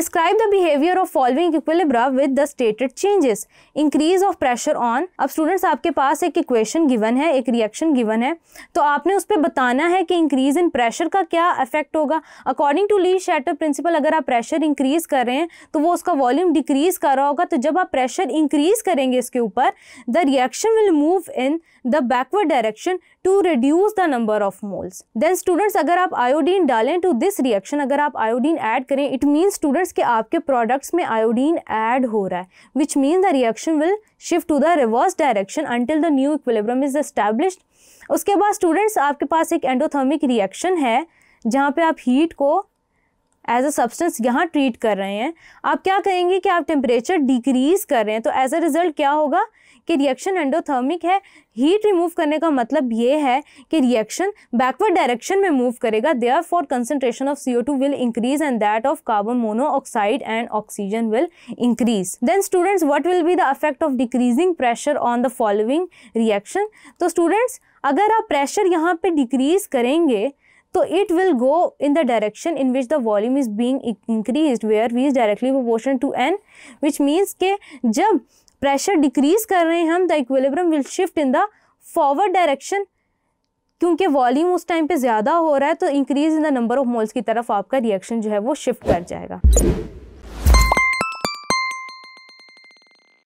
describe the behaviour of following equilibria with the stated changes increase of pressure on अब students आपके पास एक equation given है एक रिएक्शन गिवन है तो आपने उस पर बताना है कि इंक्रीज इन प्रेशर का क्या इफेक्ट होगा according to Le Chatelier principle अगर आप प्रेशर इंक्रीज कर रहे हैं तो वो उसका वॉल्यूम डिक्रीज कर रहा होगा तो जब आप प्रेशर इंक्रीज करेंगे इसके ऊपर the reaction will move in the backward direction to reduce the number of moles then students अगर आप आयोडीन डालें टू दिस रिएक्शन अगर आप आयोडीन एड करें इट मीन्स स्टूडेंट्स मीन्स कि आपके प्रोडक्ट्स में आयोडीन ऐड हो रहा है which mean the reaction will shift to the reverse direction until the new equilibrium is establish उसके बाद स्टूडेंट्स आपके पास एक एंडोथर्मिक रिएक्शन है जहाँ पे आप हीट को एज अ सब्सटेंस यहाँ ट्रीट कर रहे हैं आप क्या करेंगे कि आप टेम्परेचर डिक्रीज कर रहे हैं तो एज अ रिजल्ट क्या होगा कि रिएक्शन एंडोथर्मिक है हीट रिमूव करने का मतलब ये है कि रिएक्शन बैकवर्ड डायरेक्शन में मूव करेगा therefore concentration of C O two will increase and that of carbon monoxide and oxygen will increase then students what will be the affect of decreasing pressure on the following reaction तो students अगर आप pressure यहाँ पर decrease करेंगे तो it will go in the direction in which the volume is being increase where v is directly proportion to n which means के जब pressure decrease कर रहे हैं हम the equilibrium will shift in the forward direction क्योंकि volume उस time पे ज़्यादा हो रहा है तो increase in the number of moles की तरफ आपका रिएक्शन जो है वो शिफ्ट कर जाएगा